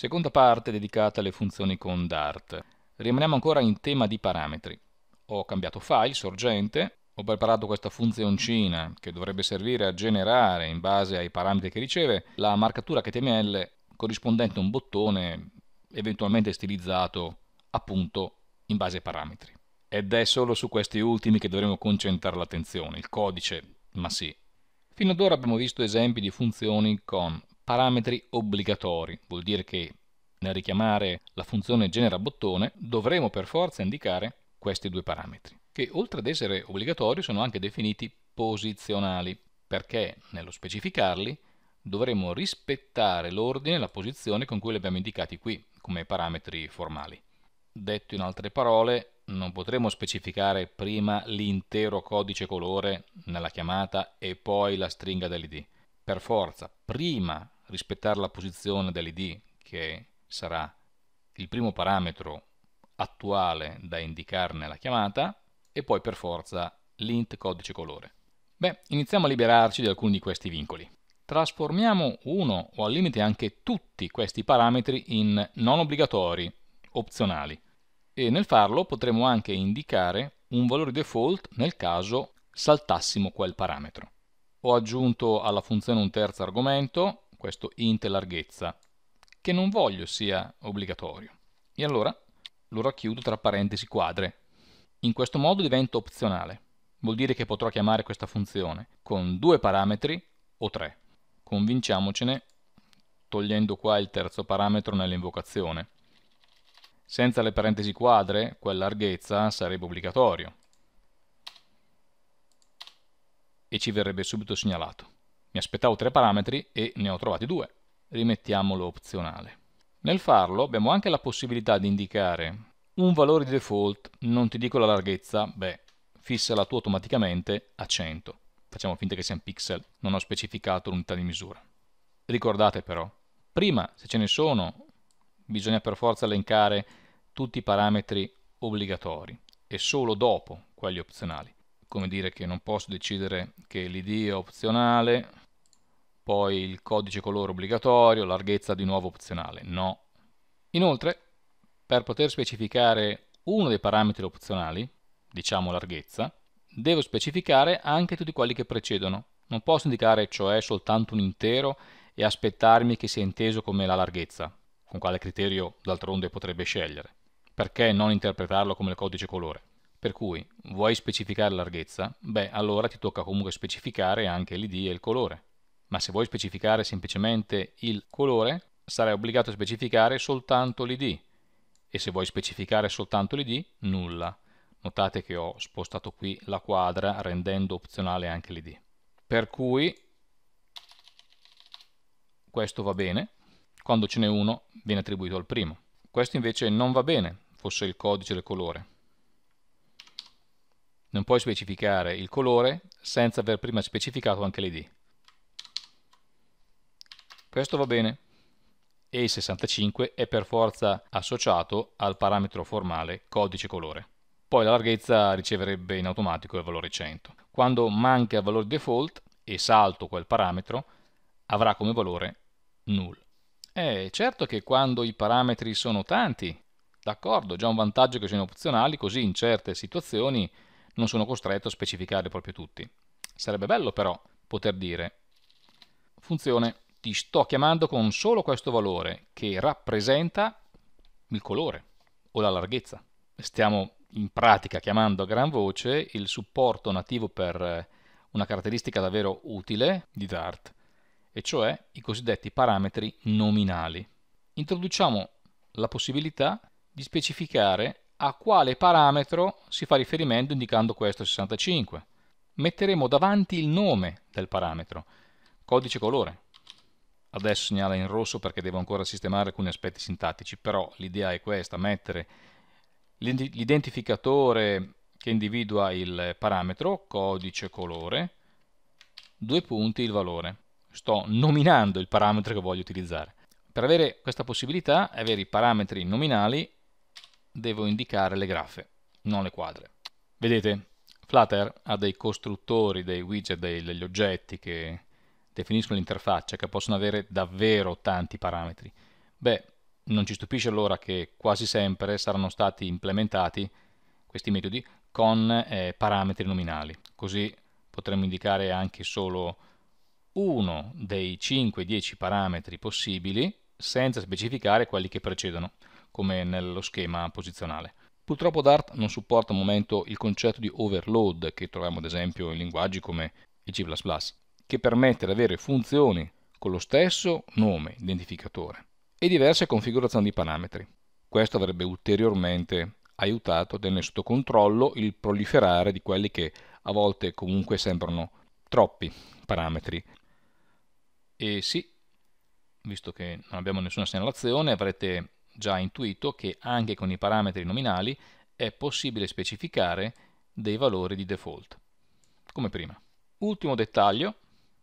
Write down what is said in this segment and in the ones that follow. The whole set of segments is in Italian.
Seconda parte dedicata alle funzioni con Dart. Rimaniamo ancora in tema di parametri. Ho cambiato file, sorgente, ho preparato questa funzioncina che dovrebbe servire a generare, in base ai parametri che riceve, la marcatura HTML corrispondente a un bottone eventualmente stilizzato appunto in base ai parametri. Ed è solo su questi ultimi che dovremo concentrare l'attenzione, il codice, ma sì. Fino ad ora abbiamo visto esempi di funzioni con parametri obbligatori, vuol dire che nel richiamare la funzione genera bottone dovremo per forza indicare questi due parametri, che oltre ad essere obbligatori sono anche definiti posizionali, perché nello specificarli dovremo rispettare l'ordine e la posizione con cui li abbiamo indicati qui come parametri formali. Detto in altre parole, non potremo specificare prima l'intero codice colore nella chiamata e poi la stringa dell'id. Per forza, prima rispettare la posizione dell'id che sarà il primo parametro attuale da indicare nella chiamata e poi per forza l'int codice colore. Beh, iniziamo a liberarci di alcuni di questi vincoli. Trasformiamo uno o al limite anche tutti questi parametri in non obbligatori, opzionali. E nel farlo potremo anche indicare un valore default nel caso saltassimo quel parametro. Ho aggiunto alla funzione un terzo argomento questo int larghezza, che non voglio sia obbligatorio. E allora lo racchiudo tra parentesi quadre. In questo modo divento opzionale. Vuol dire che potrò chiamare questa funzione con due parametri o tre. Convinciamocene togliendo qua il terzo parametro nell'invocazione. Senza le parentesi quadre, quella larghezza sarebbe obbligatorio e ci verrebbe subito segnalato. Mi aspettavo tre parametri e ne ho trovati due. Rimettiamolo opzionale. Nel farlo abbiamo anche la possibilità di indicare un valore di default, non ti dico la larghezza, beh, fissala tu automaticamente a 100. Facciamo finta che sia un pixel, non ho specificato l'unità di misura. Ricordate però, prima se ce ne sono bisogna per forza elencare tutti i parametri obbligatori e solo dopo quelli opzionali. Come dire che non posso decidere che l'id è opzionale, poi il codice colore obbligatorio, larghezza di nuovo opzionale, no. Inoltre, per poter specificare uno dei parametri opzionali, diciamo larghezza, devo specificare anche tutti quelli che precedono. Non posso indicare cioè soltanto un intero e aspettarmi che sia inteso come la larghezza, con quale criterio d'altronde potrebbe scegliere. Perché non interpretarlo come il codice colore? Per cui, vuoi specificare larghezza? Beh, allora ti tocca comunque specificare anche l'id e il colore ma se vuoi specificare semplicemente il colore, sarai obbligato a specificare soltanto l'id e se vuoi specificare soltanto l'id, nulla. Notate che ho spostato qui la quadra rendendo opzionale anche l'id. Per cui questo va bene, quando ce n'è uno viene attribuito al primo. Questo invece non va bene, fosse il codice del colore. Non puoi specificare il colore senza aver prima specificato anche l'id. Questo va bene. E il 65 è per forza associato al parametro formale codice colore. Poi la larghezza riceverebbe in automatico il valore 100. Quando manca il valore default e salto quel parametro, avrà come valore null. Eh, certo che quando i parametri sono tanti, d'accordo, già un vantaggio che siano opzionali, così in certe situazioni non sono costretto a specificarli proprio tutti. Sarebbe bello però poter dire funzione ti sto chiamando con solo questo valore che rappresenta il colore o la larghezza. Stiamo in pratica chiamando a gran voce il supporto nativo per eh, una caratteristica davvero utile di Dart, e cioè i cosiddetti parametri nominali. Introduciamo la possibilità di specificare a quale parametro si fa riferimento indicando questo 65. Metteremo davanti il nome del parametro, codice colore, adesso segnala in rosso perché devo ancora sistemare alcuni aspetti sintattici, però l'idea è questa, mettere l'identificatore che individua il parametro, codice colore, due punti il valore. Sto nominando il parametro che voglio utilizzare. Per avere questa possibilità, avere i parametri nominali, devo indicare le graffe, non le quadre. Vedete, Flutter ha dei costruttori, dei widget, degli oggetti che definiscono l'interfaccia, che possono avere davvero tanti parametri. Beh, non ci stupisce allora che quasi sempre saranno stati implementati questi metodi con eh, parametri nominali. Così potremmo indicare anche solo uno dei 5-10 parametri possibili senza specificare quelli che precedono, come nello schema posizionale. Purtroppo Dart non supporta al momento il concetto di overload che troviamo ad esempio in linguaggi come il C++ che permette di avere funzioni con lo stesso nome identificatore e diverse configurazioni di parametri. Questo avrebbe ulteriormente aiutato a tenere sotto controllo il proliferare di quelli che a volte comunque sembrano troppi parametri. E sì, visto che non abbiamo nessuna segnalazione, avrete già intuito che anche con i parametri nominali è possibile specificare dei valori di default, come prima. Ultimo dettaglio,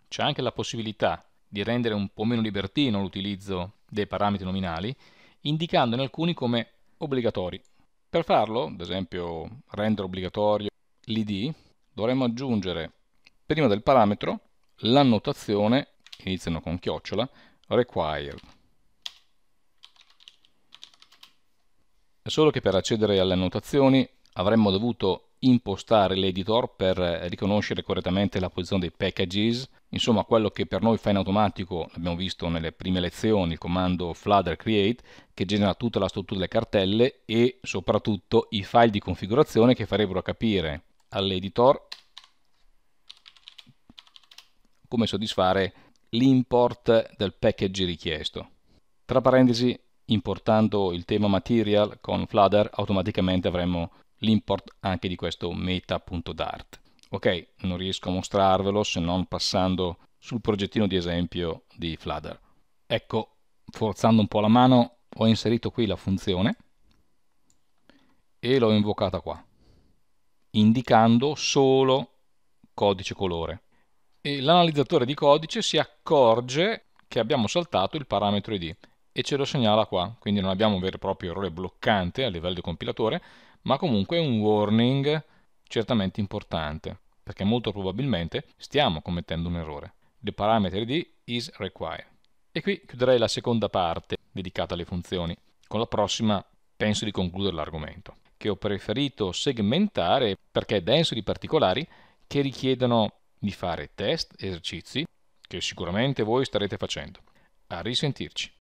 c'è anche la possibilità di rendere un po' meno libertino l'utilizzo dei parametri nominali, indicandone alcuni come obbligatori. Per farlo, ad esempio rendere obbligatorio l'id, dovremmo aggiungere prima del parametro l'annotazione, iniziano con chiocciola, required. Solo che per accedere alle annotazioni avremmo dovuto impostare l'editor per eh, riconoscere correttamente la posizione dei packages, insomma quello che per noi fa in automatico, l'abbiamo visto nelle prime lezioni, il comando flutter create che genera tutta la struttura delle cartelle e soprattutto i file di configurazione che farebbero capire all'editor come soddisfare l'import del package richiesto. Tra parentesi, importando il tema material con Flutter automaticamente avremmo l'import anche di questo meta.dart. Ok, non riesco a mostrarvelo se non passando sul progettino di esempio di Flutter. Ecco, forzando un po' la mano, ho inserito qui la funzione e l'ho invocata qua, indicando solo codice colore. E l'analizzatore di codice si accorge che abbiamo saltato il parametro id e ce lo segnala qua, quindi non abbiamo un vero e proprio errore bloccante a livello di compilatore, ma comunque è un warning certamente importante, perché molto probabilmente stiamo commettendo un errore. The parameter di is required. E qui chiuderei la seconda parte dedicata alle funzioni. Con la prossima penso di concludere l'argomento, che ho preferito segmentare perché è denso di particolari che richiedono di fare test, esercizi, che sicuramente voi starete facendo. A risentirci.